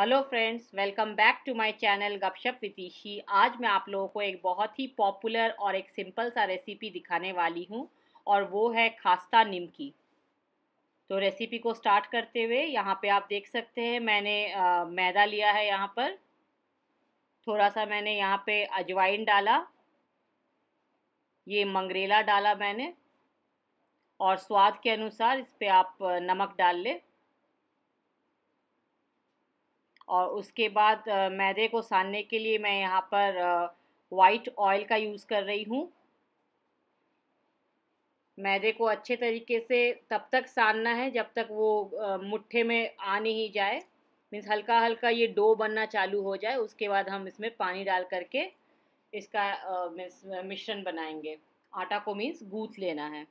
hello friends welcome back to my channel Gupshup with आज मैं आप लोगों को एक बहुत ही पॉपुलर और एक सिंपल सा रेसिपी दिखाने वाली हूँ और वो है खास्ता निमकी तो रेसिपी को स्टार्ट करते हुए यहाँ पे आप देख सकते हैं मैंने आ, मैदा लिया है यहाँ पर थोड़ा सा मैंने यहाँ पे अजवाइन डाला ये मंगरेला डाला मैंने और स्वाद के अनुसार इस पर आप नमक डाल लें और उसके बाद मैदे को सानने के लिए मैं यहाँ पर वाइट ऑयल का यूज़ कर रही हूँ मैदे को अच्छे तरीके से तब तक सानना है जब तक वो मुट्ठे में आ नहीं जाए मीन्स हल्का हल्का ये डो बनना चालू हो जाए उसके बाद हम इसमें पानी डाल करके इसका मीन्स मिश्रण बनाएंगे आटा को मीन्स गूँथ लेना है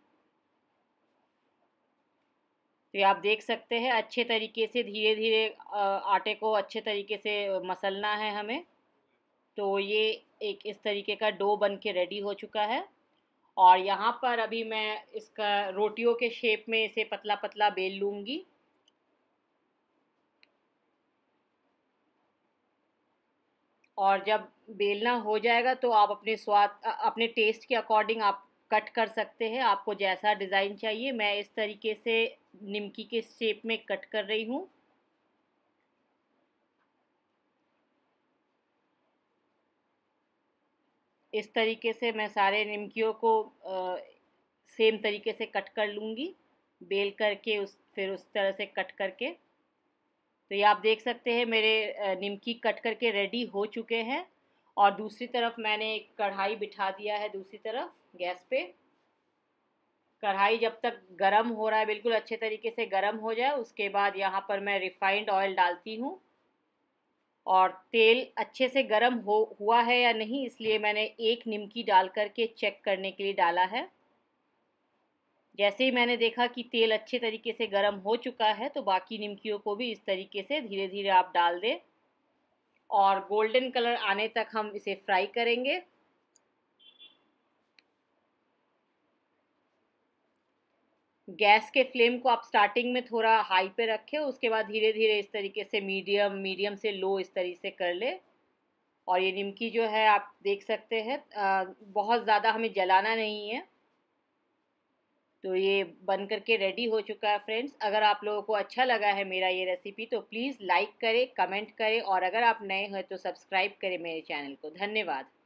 तो ये आप देख सकते हैं अच्छे तरीके से धीरे धीरे आटे को अच्छे तरीके से मसलना है हमें तो ये एक इस तरीके का डो बन के रेडी हो चुका है और यहाँ पर अभी मैं इसका रोटियों के शेप में इसे पतला पतला बेल लूँगी और जब बेलना हो जाएगा तो आप अपने स्वाद अपने टेस्ट के अकॉर्डिंग आप कट कर सकते हैं आपको जैसा डिज़ाइन चाहिए मैं इस तरीके से निमकी के शेप में कट कर रही हूँ इस तरीके से मैं सारे निमकियों को आ, सेम तरीके से कट कर लूँगी बेल करके उस फिर उस तरह से कट करके तो ये आप देख सकते हैं मेरे निमकी कट करके रेडी हो चुके हैं और दूसरी तरफ मैंने एक कढ़ाई बिठा दिया है दूसरी तरफ गैस पे कढ़ाई जब तक गरम हो रहा है बिल्कुल अच्छे तरीके से गरम हो जाए उसके बाद यहाँ पर मैं रिफाइंड ऑयल डालती हूँ और तेल अच्छे से गरम हो हुआ है या नहीं इसलिए मैंने एक निमकी डाल करके चेक करने के लिए डाला है जैसे ही मैंने देखा कि तेल अच्छे तरीके से गरम हो चुका है तो बाकी निमकियों को भी इस तरीके से धीरे धीरे आप डाल दें और गोल्डन कलर आने तक हम इसे फ्राई करेंगे गैस के फ्लेम को आप स्टार्टिंग में थोड़ा हाई पे रखें उसके बाद धीरे धीरे इस तरीके से मीडियम मीडियम से लो इस तरीके से कर ले और ये निमकी जो है आप देख सकते हैं बहुत ज़्यादा हमें जलाना नहीं है तो ये बन करके रेडी हो चुका है फ्रेंड्स अगर आप लोगों को अच्छा लगा है मेरा ये रेसिपी तो प्लीज़ लाइक करें कमेंट करें और अगर आप नए हैं तो सब्सक्राइब करें मेरे चैनल को धन्यवाद